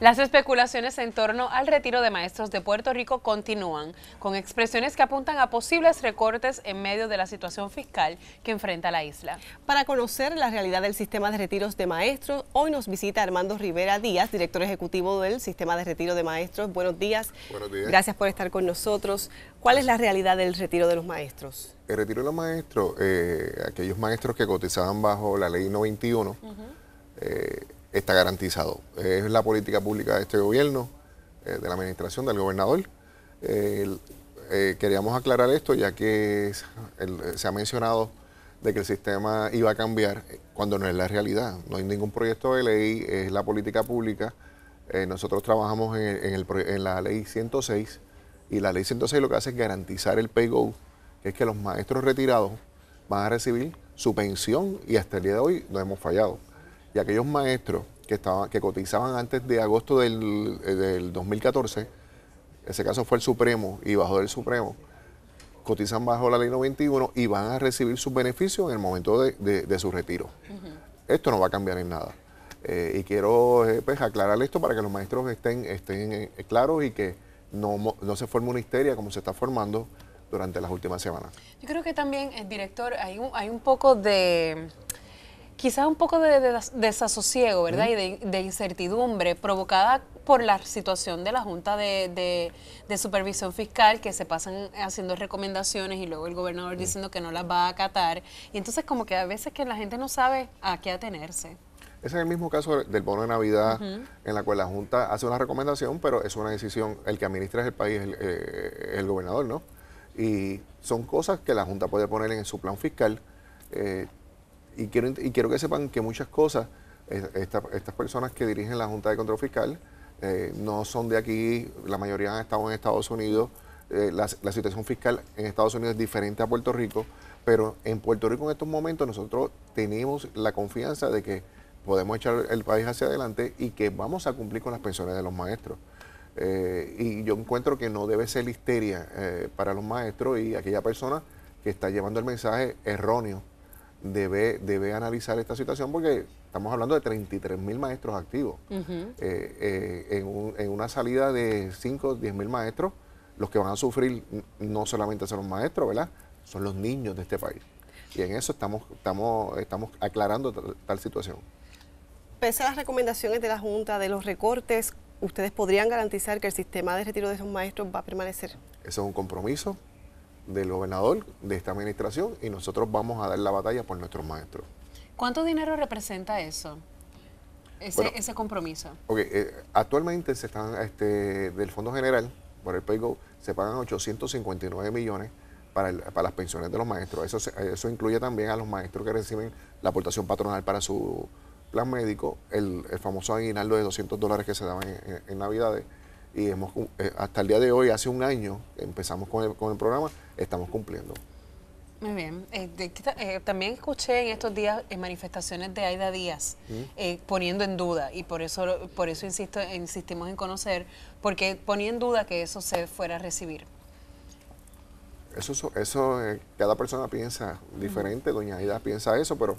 Las especulaciones en torno al retiro de maestros de Puerto Rico continúan, con expresiones que apuntan a posibles recortes en medio de la situación fiscal que enfrenta la isla. Para conocer la realidad del sistema de retiros de maestros, hoy nos visita Armando Rivera Díaz, director ejecutivo del sistema de retiro de maestros. Buenos días. Gracias por estar con nosotros. ¿Cuál es la realidad del retiro de los maestros? El retiro de los maestros, eh, aquellos maestros que cotizaban bajo la ley 91, está garantizado. Es la política pública de este gobierno, eh, de la administración, del gobernador. Eh, queríamos aclarar esto ya que se ha mencionado de que el sistema iba a cambiar eh, cuando no es la realidad. No hay ningún proyecto de ley, es la política pública. nosotros trabajamos en, en, la ley 106 y la ley 106 lo que hace es garantizar el pay-go, que es que los maestros retirados van a recibir su pensión y hasta el día de hoy no hemos fallado. Y aquellos maestros que, estaban, que cotizaban antes de agosto del, eh, del 2014, ese caso fue el Supremo y bajo del Supremo, cotizan bajo la ley 91 y van a recibir sus beneficios en el momento de, de, su retiro. Esto no va a cambiar en nada. Eh, y quiero aclararle eh, pues, aclarar esto para que los maestros estén, estén claros y que no, no se forme una histeria como se está formando durante las últimas semanas. Yo creo que también, director, hay hay un poco de quizás un poco de, desasosiego, ¿verdad? Y de, incertidumbre provocada por la situación de la Junta de, Supervisión Fiscal, que se pasan haciendo recomendaciones y luego el gobernador diciendo que no las va a acatar. Y entonces como que a veces que la gente no sabe a qué atenerse. Ese es el mismo caso del bono de Navidad, en la cual la Junta hace una recomendación, pero es una decisión, el que administra el país es el, eh, el gobernador, ¿no? Y son cosas que la Junta puede poner en su plan fiscal. Eh, y quiero, que sepan que muchas cosas, estas personas que dirigen la Junta de Control Fiscal eh, no son de aquí, la mayoría han estado en Estados Unidos. Eh, la, situación fiscal en Estados Unidos es diferente a Puerto Rico, pero en Puerto Rico en estos momentos nosotros tenemos la confianza de que podemos echar el país hacia adelante y que vamos a cumplir con las pensiones de los maestros. Eh, y yo encuentro que no debe ser histeria para los maestros y aquella persona que está llevando el mensaje erróneo debe, analizar esta situación porque estamos hablando de 33 mil maestros activos. Eh, eh, en, una salida de 5 o 10 mil maestros, los que van a sufrir no solamente son los maestros, ¿verdad? Son los niños de este país. Y en eso estamos, estamos, estamos aclarando tal situación. Pese a las recomendaciones de la Junta de los recortes, ¿ustedes podrían garantizar que el sistema de retiro de esos maestros va a permanecer? Eso es un compromiso del gobernador de esta administración y nosotros vamos a dar la batalla por nuestros maestros. ¿Cuánto dinero representa eso? Ese, compromiso. Eh, actualmente se están, este, del Fondo General, por el PayGo, se pagan 859 millones para, las pensiones de los maestros. Eso, eso incluye también a los maestros que reciben la aportación patronal para su plan médico, el, famoso aguinaldo de 200 dólares que se daban en Navidades y hemos, eh, hasta el día de hoy, hace un año, empezamos con el, con el programa, estamos cumpliendo. Muy bien. Eh, eh, también escuché en estos días en manifestaciones de Aida Díaz ¿Mm? poniendo en duda, y por eso, por eso insisto, insistimos en conocer, porque ponía en duda que eso se fuera a recibir. Eso, eso cada persona piensa diferente, doña Aida piensa eso, pero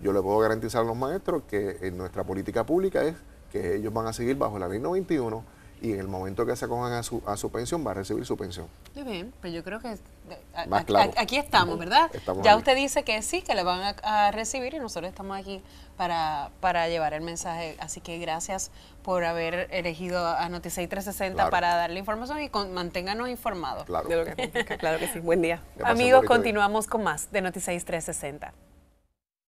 yo le puedo garantizar a los maestros que en nuestra política pública es que ellos van a seguir bajo la ley 91 y en el momento que se acojan a su, a su pensión va a recibir su pensión. Muy bien, pues yo creo que eh, aquí estamos, ¿verdad? ya usted dice que sí, que le van a, recibir y nosotros estamos aquí para, para llevar el mensaje. Así que gracias por haber elegido a noticias 360 para darle información y con, manténganos informados. Claro. que claro que sí. Buen día. Amigos, continuamos con más de noticias 360.